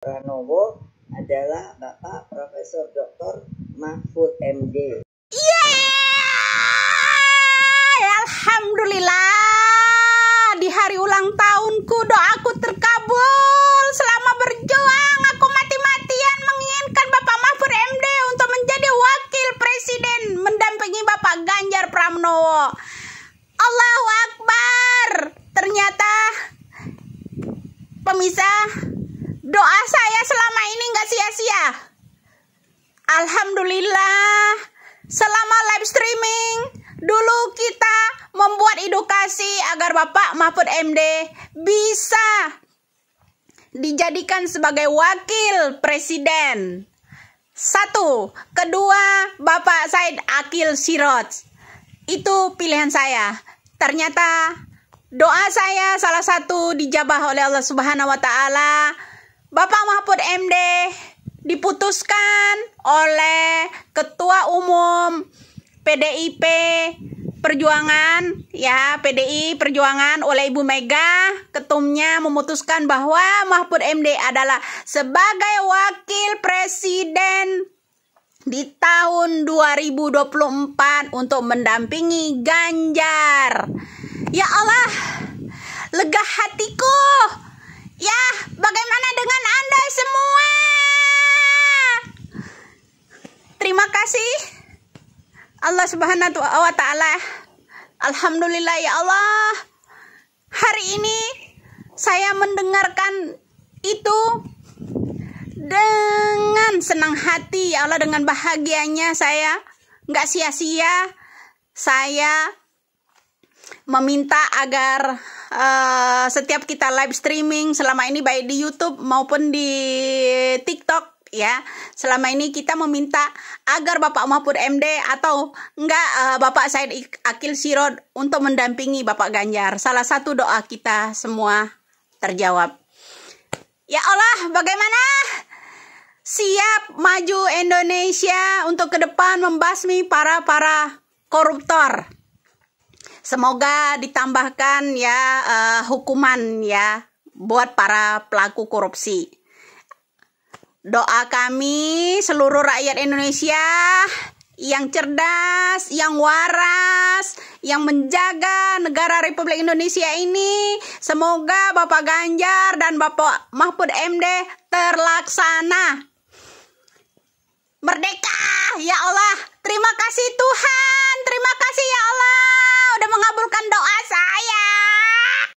Pranowo adalah Bapak Profesor Dr. Mahfud MD. Yeay! Alhamdulillah di hari ulang tahunku doaku terkabul. Selama berjuang aku mati-matian menginginkan Bapak Mahfud MD untuk menjadi wakil presiden mendampingi Bapak Ganjar Pranowo. Allahu Akbar. Ternyata pemisah Doa saya selama ini nggak sia-sia. Alhamdulillah, selama live streaming dulu kita membuat edukasi agar Bapak Mahfud MD bisa dijadikan sebagai wakil presiden. Satu, kedua Bapak Said Akil Sirot. Itu pilihan saya. Ternyata doa saya salah satu dijabah oleh Allah Subhanahu wa taala Bapak Mahfud MD diputuskan oleh Ketua Umum PDIP Perjuangan ya PDI Perjuangan oleh Ibu Mega ketumnya memutuskan bahwa Mahfud MD adalah sebagai wakil presiden di tahun 2024 untuk mendampingi Ganjar. Ya Allah, lega hatiku. kasih Allah Subhanahu wa taala. Alhamdulillah ya Allah. Hari ini saya mendengarkan itu dengan senang hati ya Allah dengan bahagianya saya nggak sia-sia saya meminta agar uh, setiap kita live streaming selama ini baik di YouTube maupun di TikTok ya Selama ini kita meminta agar Bapak Mahfud MD atau enggak uh, Bapak Said Akil sirod untuk mendampingi Bapak Ganjar. Salah satu doa kita semua terjawab. Ya Allah, bagaimana? Siap maju Indonesia untuk ke depan membasmi para-para koruptor. Semoga ditambahkan ya uh, hukuman ya buat para pelaku korupsi. Doa kami seluruh rakyat Indonesia yang cerdas, yang waras, yang menjaga negara Republik Indonesia ini. Semoga Bapak Ganjar dan Bapak Mahfud MD terlaksana. Merdeka, ya Allah. Terima kasih Tuhan.